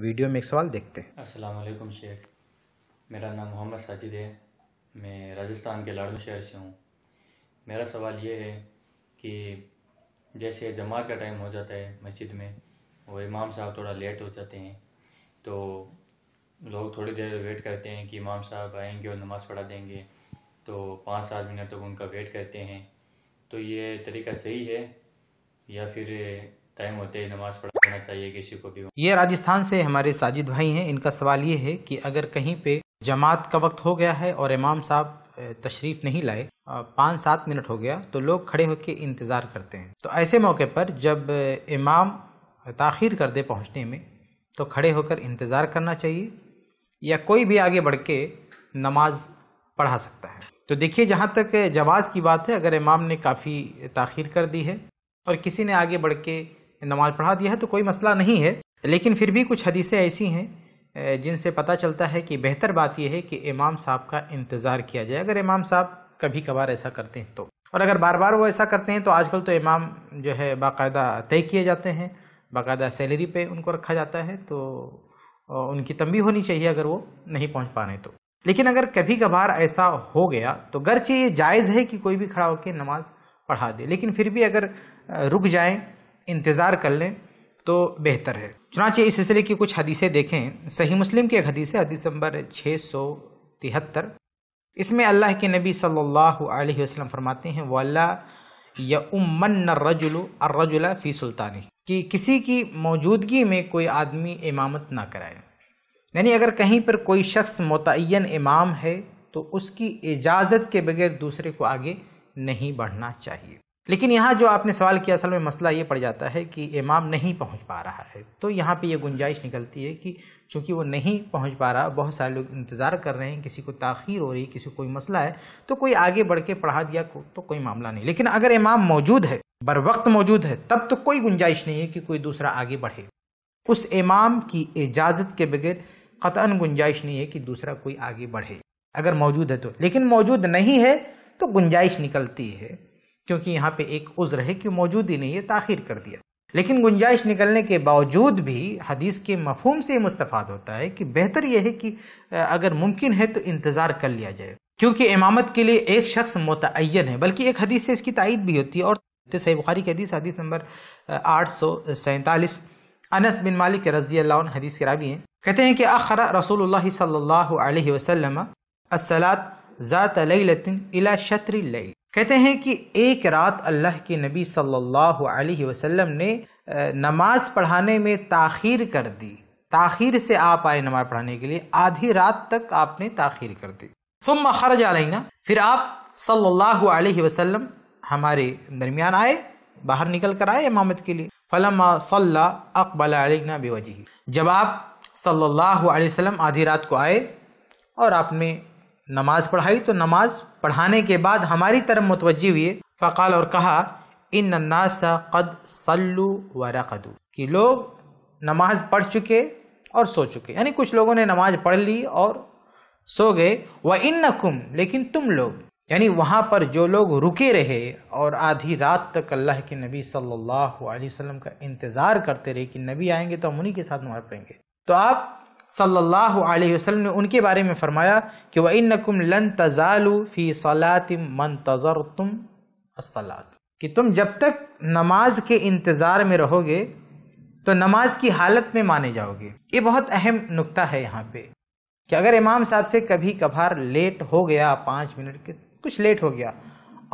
video में एक सवाल देखते हैं अस्सलाम वालेकुम शेख मेरा नाम मोहम्मद साजिद है मैं राजस्थान के लाडू शहर से हूँ मेरा सवाल ये है कि जैसे जमात का टाइम हो जाता है मस्जिद में वो इमाम साहब थोड़ा लेट हो जाते हैं तो लोग थोड़ी देर वेट करते हैं कि इमाम साहब आएंगे और नमाज़ पढ़ा देंगे तो पाँच सात मिनट तक तो उनका वेट करते हैं तो ये तरीका सही है या फिर टाइम होते ही नमाज पढ़ना चाहिए किसी को भी ये राजस्थान से हमारे साजिद भाई हैं इनका सवाल ये है कि अगर कहीं पे जमात का वक्त हो गया है और इमाम साहब तशरीफ नहीं लाए पाँच सात मिनट हो गया तो लोग खड़े होकर इंतज़ार करते हैं तो ऐसे मौके पर जब इमाम ताखिर कर दे पहुँचने में तो खड़े होकर इंतज़ार करना चाहिए या कोई भी आगे बढ़ के नमाज पढ़ा सकता है तो देखिए जहाँ तक जवाज़ की बात है अगर इमाम ने काफ़ी ताखिर कर दी है और किसी ने आगे बढ़ के नमाज़ पढ़ा दिया है तो कोई मसला नहीं है लेकिन फिर भी कुछ हदीसें ऐसी हैं जिनसे पता चलता है कि बेहतर बात यह है कि इमाम साहब का इंतज़ार किया जाए अगर इमाम साहब कभी कभार ऐसा करते हैं तो और अगर बार बार वो ऐसा करते हैं तो आजकल तो इमाम जो है बाकायदा तय किए जाते हैं बाकायदा सैलरी पे उनको रखा जाता है तो उनकी तंबी होनी चाहिए अगर वो नहीं पहुंच पा रहे तो लेकिन अगर कभी कभार ऐसा हो गया तो गर्चे ये जायज़ है कि कोई भी खड़ा होकर नमाज़ पढ़ा दे लेकिन फिर भी अगर रुक जाएँ इंतज़ार कर लें तो बेहतर है चुनाचे इस सिलसिले की कुछ हदीसें देखें सही मुस्लिम की एक हदीस है हदीस नंबर छः सौ तिहत्तर इसमें अल्लाह के नबी सल्लल्लाहु अलैहि वसल्लम फरमाते हैं वल्ला या उमन रजुल अर्रजुला फ़ी सुल्तानी कि किसी की मौजूदगी में कोई आदमी इमामत ना कराए यानी अगर कहीं पर कोई शख्स मुतन इमाम है तो उसकी इजाज़त के बगैर दूसरे को आगे नहीं बढ़ना चाहिए लेकिन यहाँ जो आपने सवाल किया असल में मसला ये पड़ जाता है कि इमाम नहीं पहुँच पा रहा है तो यहाँ पे ये गुंजाइश निकलती है कि चूँकि वो नहीं पहुँच पा रहा बहुत सारे लोग इंतज़ार कर रहे हैं किसी को ताखीर हो रही है किसी को कोई मसला है तो कोई आगे बढ़ के पढ़ा दिया को, तो कोई मामला नहीं लेकिन अगर इमाम मौजूद है बर वक्त मौजूद है तब तो कोई गुंजाइश नहीं है कि कोई दूसरा आगे बढ़े उस इमाम की इजाज़त के बगैर ख़तान गुंजाइश नहीं है कि दूसरा कोई आगे बढ़े अगर मौजूद है तो लेकिन मौजूद नहीं है तो गुंजाइश निकलती है क्योंकि यहाँ पे एक उज्र है कि मौजूद ही नहीं है ताखिर कर दिया लेकिन गुंजाइश निकलने के बावजूद भी हदीस के मफहम से मुस्तफ़ाद होता है कि बेहतर यह है कि अगर मुमकिन है तो इंतज़ार कर लिया जाए क्योंकि इमामत के लिए एक शख्स मुतन है बल्कि एक हदीस से इसकी तायद भी होती है और सही बुखारी की हदीस हदीस नंबर आठ अनस बिन मालिक रजी अल्लाह हदीस के रावी हैं कहते हैं कि अखरा रसूल सल्ला वसलम असलात ज़ात लतिन इला शतरी लई कहते हैं कि एक रात अल्लाह के नबी सल्लल्लाहु अलैहि वसल्लम ने नमाज पढ़ाने में ताखीर कर दी ताखीर से आप आए नमाज पढ़ाने के लिए आधी रात तक आपने ताखीर कर दी सुम मखर आलना फिर आप सल्लल्लाहु अलैहि वसल्लम हमारे दरमियान आए बाहर निकल कर आए इमामत के लिए फलम सल्ला अकबल अलना बेवजह जब आप सल्लल्लाहु अलैहि वसल्लम आधी रात को आए और आपने नमाज पढ़ाई तो नमाज पढ़ाने के बाद हमारी तरफ मुतवजी हुई फ़काल और कहा इन नन्नास कद सल्लू वरा कदू कि लोग नमाज पढ़ चुके और सो चुके यानी कुछ लोगों ने नमाज पढ़ ली और सो गए व इन नकुम लेकिन तुम लोग यानी वहाँ पर जो लोग रुके रहे और आधी रात तक अल्लाह के नबी सल्लल्लाहु अलैहि वसल्लम का इंतज़ार करते रहे कि नबी आएंगे तो हम उन्हीं के साथ नमाज पढ़ेंगे तो आप सल्लल्लाहु अलैहि वसल्लम ने उनके बारे में फरमाया कि वह इन नकुम लन तजालू फ़ी सलातिम मन तजर तुम कि तुम जब तक नमाज के इंतज़ार में रहोगे तो नमाज की हालत में माने जाओगे ये बहुत अहम नुक्ता है यहाँ पे कि अगर इमाम साहब से कभी कभार लेट हो गया पाँच मिनट के कुछ लेट हो गया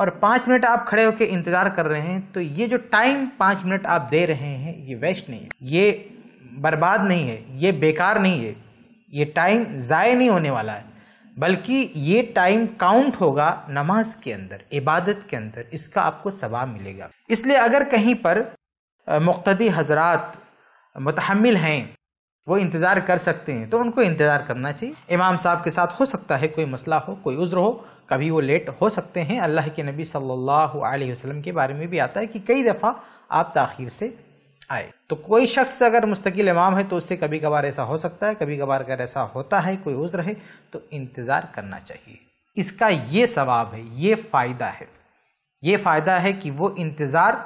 और पाँच मिनट आप खड़े होकर इंतज़ार कर रहे हैं तो ये जो टाइम पाँच मिनट आप दे रहे हैं ये वेस्ट नहीं है ये बर्बाद नहीं है ये बेकार नहीं है ये टाइम ज़ाय नहीं होने वाला है बल्कि ये टाइम काउंट होगा नमाज के अंदर इबादत के अंदर इसका आपको सवाब मिलेगा इसलिए अगर कहीं पर मुख्तदी हजरात मतहमिल हैं वो इंतज़ार कर सकते हैं तो उनको इंतज़ार करना चाहिए इमाम साहब के साथ हो सकता है कोई मसला हो कोई उज्र हो कभी वो लेट हो सकते हैं अल्लाह के नबी सल्लल्लाहु अलैहि वसल्लम के बारे में भी आता है कि कई दफ़ा आप तखिर से आए तो कोई शख्स अगर मुस्तकिल इमाम है तो उससे कभी कभार ऐसा हो सकता है कभी कभार अगर ऐसा होता है कोई उज़्र है तो इंतज़ार करना चाहिए इसका ये सवाब है ये फ़ायदा है ये फ़ायदा है कि वो इंतज़ार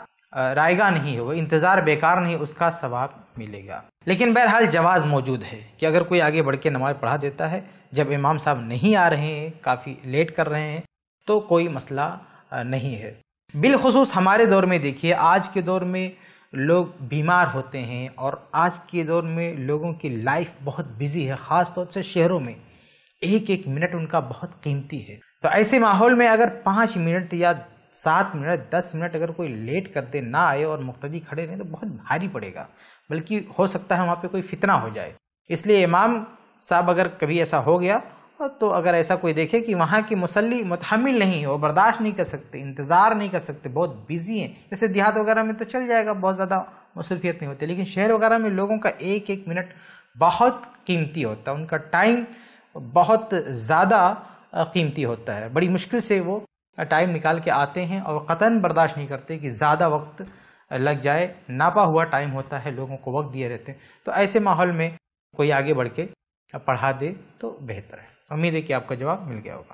रायगा नहीं है वो इंतज़ार बेकार नहीं उसका सवाब मिलेगा लेकिन बहरहाल जवाज़ मौजूद है कि अगर कोई आगे बढ़ के नमाज़ पढ़ा देता है जब इमाम साहब नहीं आ रहे हैं काफ़ी लेट कर रहे हैं तो कोई मसला नहीं है बिलखसूस हमारे दौर में देखिए आज के दौर में लोग बीमार होते हैं और आज के दौर में लोगों की लाइफ बहुत बिजी है ख़ास तौर से शहरों में एक एक मिनट उनका बहुत कीमती है तो ऐसे माहौल में अगर पाँच मिनट या सात मिनट दस मिनट अगर कोई लेट करते ना आए और मुख्तदी खड़े रहें तो बहुत भारी पड़ेगा बल्कि हो सकता है वहाँ पे कोई फितना हो जाए इसलिए इमाम साहब अगर कभी ऐसा हो गया हाँ, तो अगर ऐसा कोई देखे कि वहाँ की मुसल्ली मतहमिल नहीं है वो बर्दाश्त नहीं कर सकते इंतज़ार नहीं कर सकते बहुत बिजी हैं जैसे देहात वगैरह में तो चल जाएगा बहुत ज़्यादा मसरूफियत नहीं होती लेकिन शहर वगैरह में लोगों का एक एक मिनट बहुत कीमती होता है उनका टाइम बहुत ज़्यादा कीमती होता है बड़ी मुश्किल से वो टाइम निकाल के आते हैं और क़तन बर्दाश्त नहीं करते कि ज़्यादा वक्त लग जाए नापा हुआ टाइम होता है लोगों को वक्त दिए रहते हैं तो ऐसे माहौल में कोई आगे बढ़ के पढ़ा दे तो बेहतर है उम्मीद है कि आपका जवाब मिल गया होगा